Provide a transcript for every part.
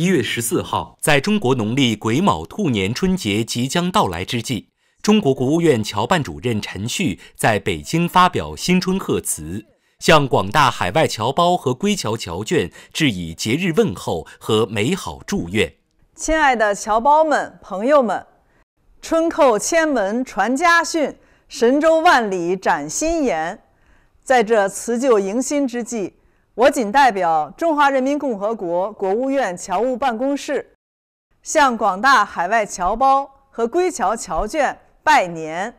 一月十四号，在中国农历癸卯兔年春节即将到来之际，中国国务院侨办主任陈旭在北京发表新春贺词，向广大海外侨胞和归侨侨眷致以节日问候和美好祝愿。亲爱的侨胞们、朋友们，春叩千门传家训，神州万里展新颜。在这辞旧迎新之际，我谨代表中华人民共和国国务院侨务办公室，向广大海外侨胞和归侨侨眷拜年，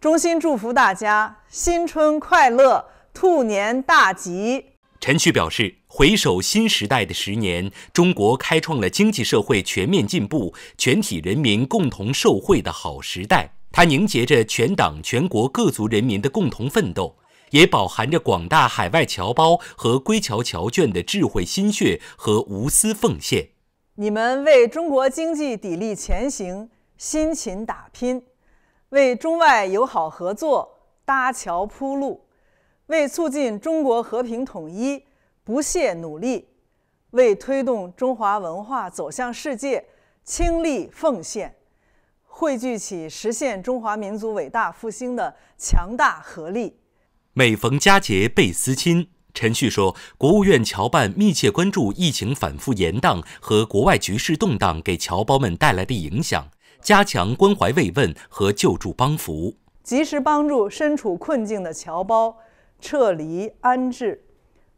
衷心祝福大家新春快乐，兔年大吉。陈旭表示，回首新时代的十年，中国开创了经济社会全面进步、全体人民共同受惠的好时代，它凝结着全党全国各族人民的共同奋斗。也饱含着广大海外侨胞和归侨侨眷的智慧心血和无私奉献。你们为中国经济砥砺前行、辛勤打拼，为中外友好合作搭桥铺路，为促进中国和平统一不懈努力，为推动中华文化走向世界倾力奉献，汇聚起实现中华民族伟大复兴的强大合力。每逢佳节倍思亲。陈旭说，国务院侨办密切关注疫情反复严荡和国外局势动荡给侨胞们带来的影响，加强关怀慰问和救助帮扶，及时帮助身处困境的侨胞撤离安置，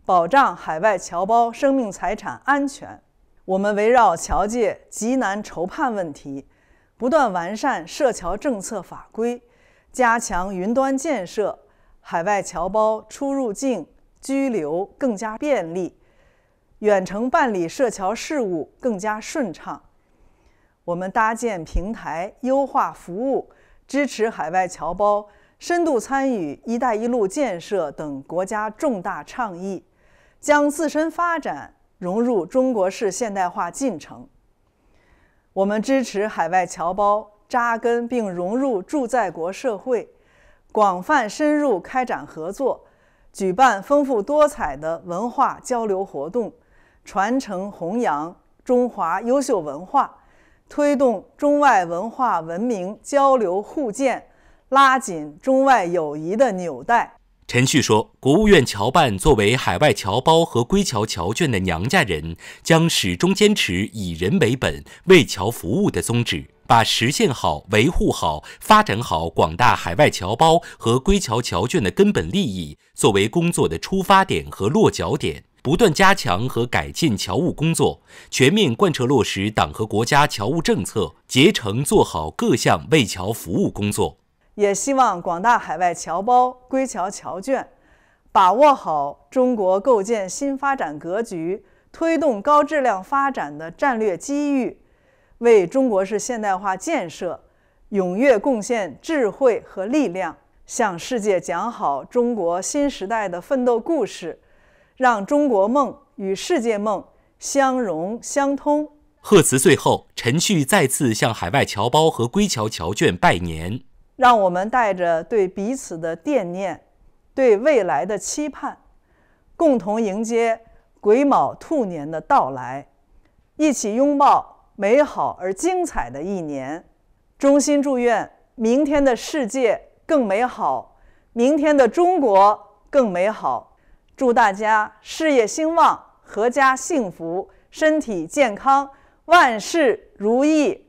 保障海外侨胞生命财产安全。我们围绕侨界急难筹盼问题，不断完善涉侨政策法规，加强云端建设。海外侨胞出入境、居留更加便利，远程办理涉侨事务更加顺畅。我们搭建平台，优化服务，支持海外侨胞深度参与“一带一路”建设等国家重大倡议，将自身发展融入中国式现代化进程。我们支持海外侨胞扎根并融入住在国社会。广泛深入开展合作，举办丰富多彩的文化交流活动，传承弘扬中华优秀文化，推动中外文化文明交流互鉴，拉紧中外友谊的纽带。陈旭说：“国务院侨办作为海外侨胞和归侨侨眷的娘家人，将始终坚持以人为本、为侨服务的宗旨。”把实现好、维护好、发展好广大海外侨胞和归侨侨眷的根本利益作为工作的出发点和落脚点，不断加强和改进侨务工作，全面贯彻落实党和国家侨务政策，竭诚做好各项为侨服务工作。也希望广大海外侨胞、归侨侨眷，把握好中国构建新发展格局、推动高质量发展的战略机遇。为中国式现代化建设踊跃贡献智慧和力量，向世界讲好中国新时代的奋斗故事，让中国梦与世界梦相融相通。贺词最后，陈旭再次向海外侨胞和归侨侨眷拜年，让我们带着对彼此的惦念，对未来的期盼，共同迎接癸卯兔年的到来，一起拥抱。美好而精彩的一年，衷心祝愿明天的世界更美好，明天的中国更美好。祝大家事业兴旺，阖家幸福，身体健康，万事如意。